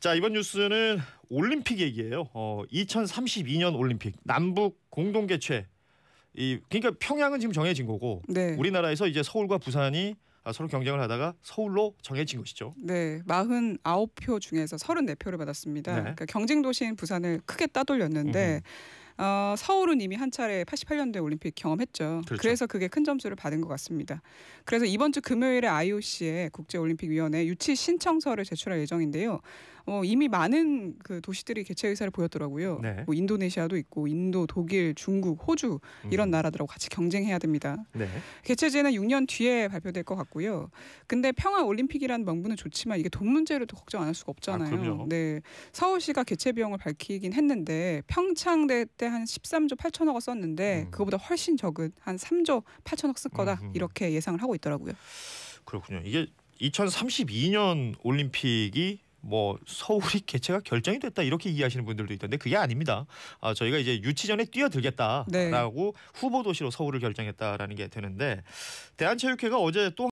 자 이번 뉴스는 올림픽 얘기예요. 어, 2032년 올림픽 남북 공동 개최. 이 그러니까 평양은 지금 정해진 거고 네. 우리나라에서 이제 서울과 부산이 서로 경쟁을 하다가 서울로 정해진 것이죠. 네, 49표 중에서 34표를 받았습니다. 네. 그러니까 경쟁 도시인 부산을 크게 따돌렸는데. 음. 어, 서울은 이미 한 차례 88년대 올림픽 경험했죠. 그렇죠. 그래서 그게 큰 점수를 받은 것 같습니다. 그래서 이번 주 금요일에 IOC에 국제올림픽위원회 유치 신청서를 제출할 예정인데요. 어, 이미 많은 그 도시들이 개최 의사를 보였더라고요. 네. 뭐 인도네시아도 있고 인도, 독일, 중국, 호주 이런 음. 나라들하고 같이 경쟁해야 됩니다. 네. 개최지는 6년 뒤에 발표될 것 같고요. 근데 평화 올림픽이라는 명분은 좋지만 이게 돈문제로도 걱정 안 할 수가 없잖아요. 아, 네. 서울시가 개최 비용을 밝히긴 했는데 평창대 때한 13조 8천억을 썼는데 음. 그거보다 훨씬 적은 한 3조 8천억 쓸 거다 음흠. 이렇게 예상을 하고 있더라고요. 그렇군요. 이게 2032년 올림픽이 뭐 서울이 개최가 결정이 됐다 이렇게 이해하시는 분들도 있던데 그게 아닙니다. 아 저희가 이제 유치전에 뛰어들겠다라고 네. 후보 도시로 서울을 결정했다라는 게 되는데 대한체육회가 어제 또